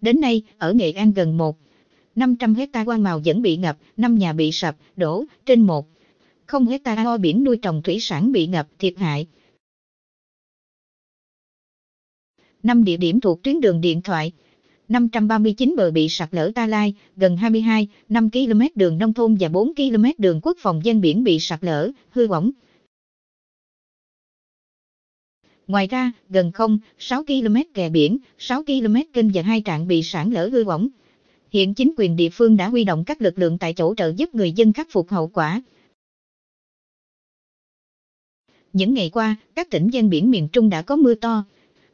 Đến nay, ở Nghệ An gần 1, 500 hecta hoa màu vẫn bị ngập, 5 nhà bị sập, đổ, trên 1, 0 hecta ao biển nuôi trồng thủy sản bị ngập, thiệt hại. 5 địa điểm thuộc tuyến đường điện thoại. 539 bờ bị sạt lở ta lai, gần 22, 5 km đường nông thôn và 4 km đường quốc phòng gian biển bị sạt lở, hư hỏng. Ngoài ra, gần không, 6 km kè biển, 6 km kênh và hai trạm bị sản lỡ hư hỏng. Hiện chính quyền địa phương đã huy động các lực lượng tại chỗ trợ giúp người dân khắc phục hậu quả. Những ngày qua, các tỉnh ven biển miền Trung đã có mưa to.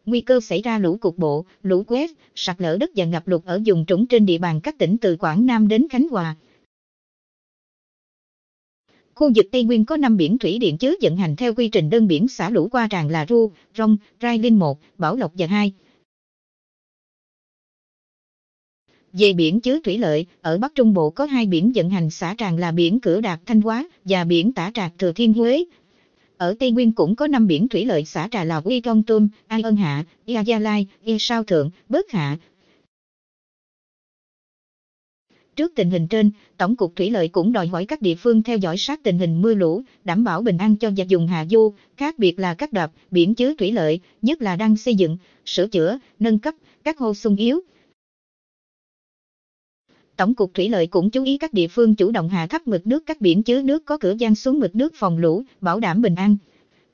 Nguy cơ xảy ra lũ cục bộ, lũ quét, sạt lở đất và ngập lụt ở vùng trũng trên địa bàn các tỉnh từ Quảng Nam đến Khánh Hòa. Khu vực Tây Nguyên có 5 biển thủy điện chứa vận hành theo quy trình đơn biển xả lũ qua tràn là Ru, Rong, Rai Linh 1, Bảo Lộc và 2. Về biển chứa thủy lợi, ở Bắc Trung Bộ có hai biển vận hành xả tràn là biển Cửa Đạt Thanh Hóa và biển Tả Trạc Thừa Thiên Huế. Ở Tây Nguyên cũng có 5 biển thủy lợi xả trà là Uy Công Tum, Ai Ân Hạ, Ia Gia Lai, Ia Sao Thượng, Bớt Hạ, Trước tình hình trên, Tổng cục Thủy lợi cũng đòi hỏi các địa phương theo dõi sát tình hình mưa lũ, đảm bảo bình an cho và dùng hạ du, khác biệt là các đập, biển chứa thủy lợi, nhất là đang xây dựng, sửa chữa, nâng cấp, các hồ sung yếu. Tổng cục Thủy lợi cũng chú ý các địa phương chủ động hạ thấp mực nước các biển chứa nước có cửa gian xuống mực nước phòng lũ, bảo đảm bình an.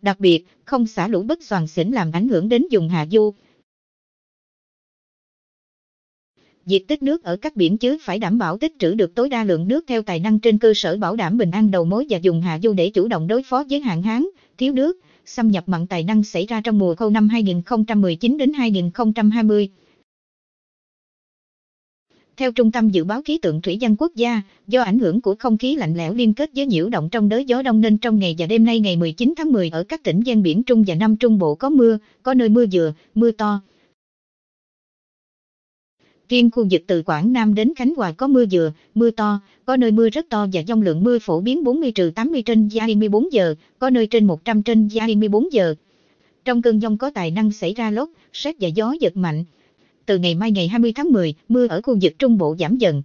Đặc biệt, không xả lũ bất soàn xỉn làm ảnh hưởng đến dùng hạ du. Việc tích nước ở các biển chứa phải đảm bảo tích trữ được tối đa lượng nước theo tài năng trên cơ sở bảo đảm bình an đầu mối và dùng hạ du để chủ động đối phó với hạn hán, thiếu nước, xâm nhập mặn tài năng xảy ra trong mùa khô năm 2019 đến 2020. Theo Trung tâm Dự báo Khí tượng Thủy văn Quốc gia, do ảnh hưởng của không khí lạnh lẽo liên kết với nhiễu động trong đới gió đông nên trong ngày và đêm nay ngày 19 tháng 10 ở các tỉnh ven biển Trung và Nam Trung Bộ có mưa, có nơi mưa vừa, mưa to. Riêng khu vực từ Quảng Nam đến Khánh Hòa có mưa vừa, mưa to, có nơi mưa rất to và dòng lượng mưa phổ biến 40 80 trên 24 giờ, có nơi trên 100 trên 24 giờ. Trong cơn dông có tài năng xảy ra lốc, xét và gió giật mạnh. Từ ngày mai ngày 20 tháng 10, mưa ở khu vực Trung Bộ giảm dần,